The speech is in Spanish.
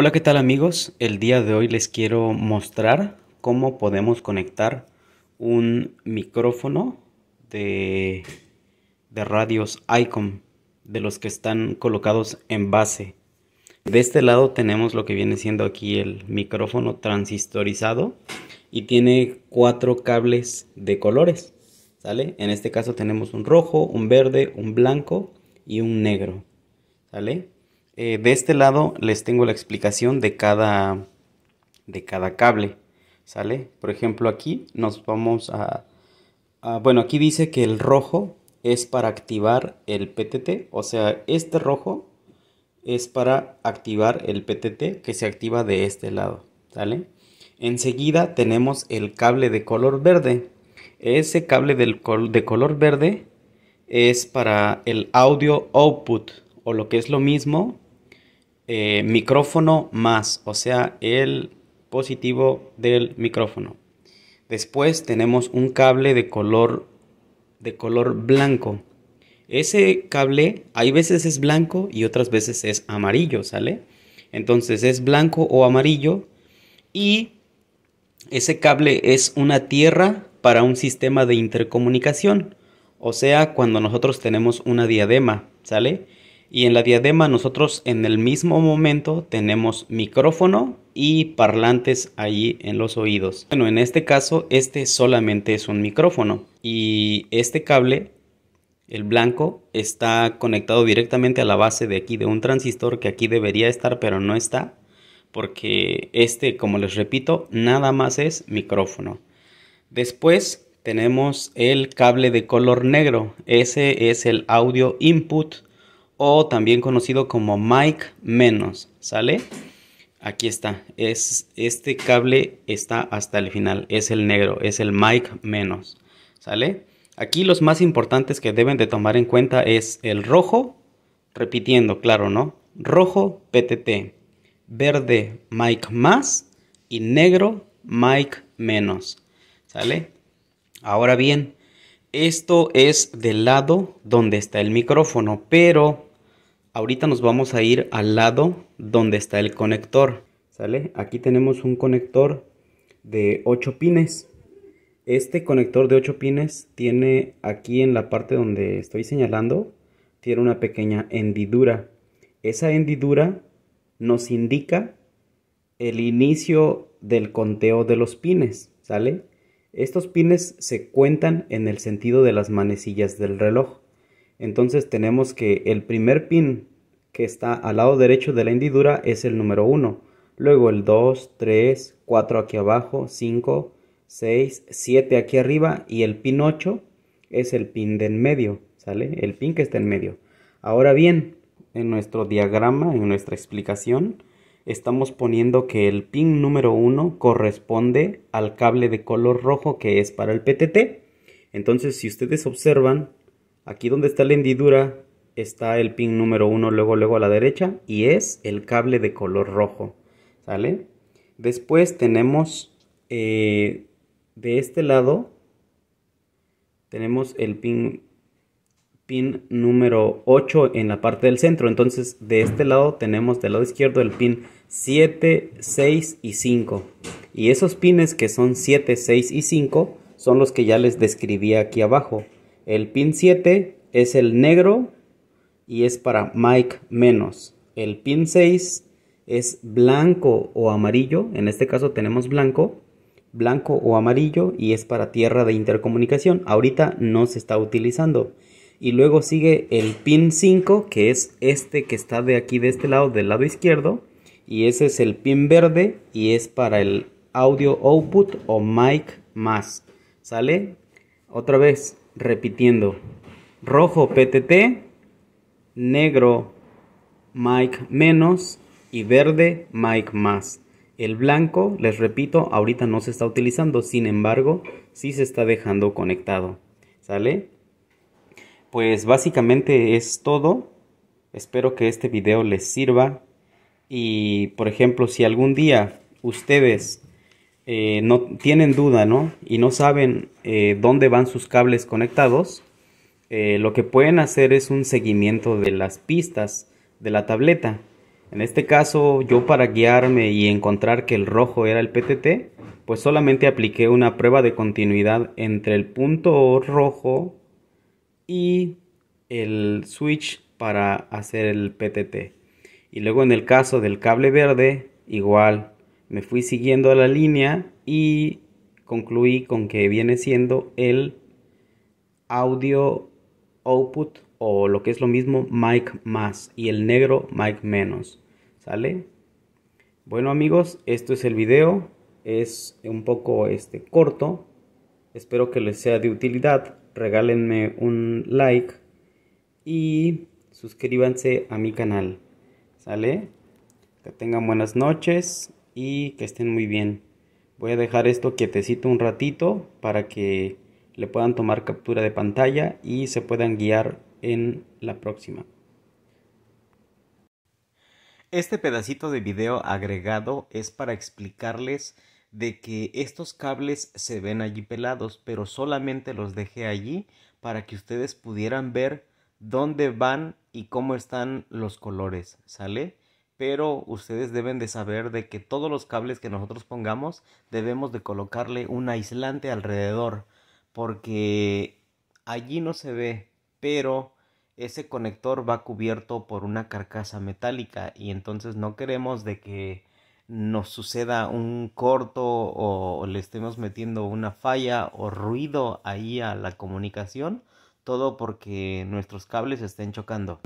Hola, ¿qué tal amigos? El día de hoy les quiero mostrar cómo podemos conectar un micrófono de, de radios ICOM, de los que están colocados en base. De este lado tenemos lo que viene siendo aquí el micrófono transistorizado y tiene cuatro cables de colores, ¿sale? En este caso tenemos un rojo, un verde, un blanco y un negro, ¿sale? Eh, de este lado les tengo la explicación de cada, de cada cable. ¿Sale? Por ejemplo, aquí nos vamos a, Bueno, aquí dice que el rojo es para activar el PTT. O sea, este rojo es para activar el PTT que se activa de este lado. ¿Sale? Enseguida tenemos el cable de color verde. Ese cable del de color verde es para el audio output o lo que es lo mismo eh, micrófono más, o sea, el positivo del micrófono. Después tenemos un cable de color, de color blanco. Ese cable hay veces es blanco y otras veces es amarillo, ¿sale? Entonces es blanco o amarillo y ese cable es una tierra para un sistema de intercomunicación. O sea, cuando nosotros tenemos una diadema, ¿sale? Y en la diadema nosotros en el mismo momento tenemos micrófono y parlantes allí en los oídos. Bueno, en este caso este solamente es un micrófono y este cable, el blanco, está conectado directamente a la base de aquí de un transistor que aquí debería estar pero no está porque este, como les repito, nada más es micrófono. Después tenemos el cable de color negro, ese es el audio input o también conocido como mic menos, ¿sale? Aquí está, es, este cable está hasta el final, es el negro, es el mic menos, ¿sale? Aquí los más importantes que deben de tomar en cuenta es el rojo, repitiendo, claro, ¿no? Rojo, PTT, verde, mic más y negro, Mike menos, ¿sale? Ahora bien, esto es del lado donde está el micrófono, pero Ahorita nos vamos a ir al lado donde está el conector, ¿sale? Aquí tenemos un conector de 8 pines. Este conector de 8 pines tiene aquí en la parte donde estoy señalando, tiene una pequeña hendidura. Esa hendidura nos indica el inicio del conteo de los pines, ¿sale? Estos pines se cuentan en el sentido de las manecillas del reloj. Entonces tenemos que el primer pin que está al lado derecho de la hendidura es el número 1. Luego el 2, 3, 4 aquí abajo, 5, 6, 7 aquí arriba y el pin 8 es el pin de en medio, ¿sale? El pin que está en medio. Ahora bien, en nuestro diagrama, en nuestra explicación, estamos poniendo que el pin número 1 corresponde al cable de color rojo que es para el PTT. Entonces, si ustedes observan, Aquí donde está la hendidura está el pin número 1 luego luego a la derecha y es el cable de color rojo, ¿sale? Después tenemos eh, de este lado tenemos el pin pin número 8 en la parte del centro. Entonces, de este lado tenemos del lado izquierdo el pin 7, 6 y 5. Y esos pines que son 7, 6 y 5 son los que ya les describí aquí abajo. El pin 7 es el negro y es para mic menos. El pin 6 es blanco o amarillo, en este caso tenemos blanco, blanco o amarillo y es para tierra de intercomunicación. Ahorita no se está utilizando. Y luego sigue el pin 5, que es este que está de aquí de este lado, del lado izquierdo. Y ese es el pin verde y es para el audio output o mic más. ¿Sale? Otra vez, repitiendo. Rojo PTT, negro MIC- menos y verde MIC+. más. El blanco, les repito, ahorita no se está utilizando, sin embargo, sí se está dejando conectado. ¿Sale? Pues básicamente es todo. Espero que este video les sirva. Y por ejemplo, si algún día ustedes eh, no tienen duda, ¿no? Y no saben eh, dónde van sus cables conectados, eh, lo que pueden hacer es un seguimiento de las pistas de la tableta. En este caso, yo para guiarme y encontrar que el rojo era el PTT, pues solamente apliqué una prueba de continuidad entre el punto rojo y el switch para hacer el PTT. Y luego en el caso del cable verde, igual me fui siguiendo a la línea y concluí con que viene siendo el audio output o lo que es lo mismo mic más y el negro mic menos sale bueno amigos esto es el video es un poco este corto espero que les sea de utilidad regálenme un like y suscríbanse a mi canal sale que tengan buenas noches y que estén muy bien. Voy a dejar esto quietecito un ratito para que le puedan tomar captura de pantalla y se puedan guiar en la próxima. Este pedacito de video agregado es para explicarles de que estos cables se ven allí pelados, pero solamente los dejé allí para que ustedes pudieran ver dónde van y cómo están los colores, ¿sale? pero ustedes deben de saber de que todos los cables que nosotros pongamos debemos de colocarle un aislante alrededor porque allí no se ve, pero ese conector va cubierto por una carcasa metálica y entonces no queremos de que nos suceda un corto o le estemos metiendo una falla o ruido ahí a la comunicación, todo porque nuestros cables estén chocando.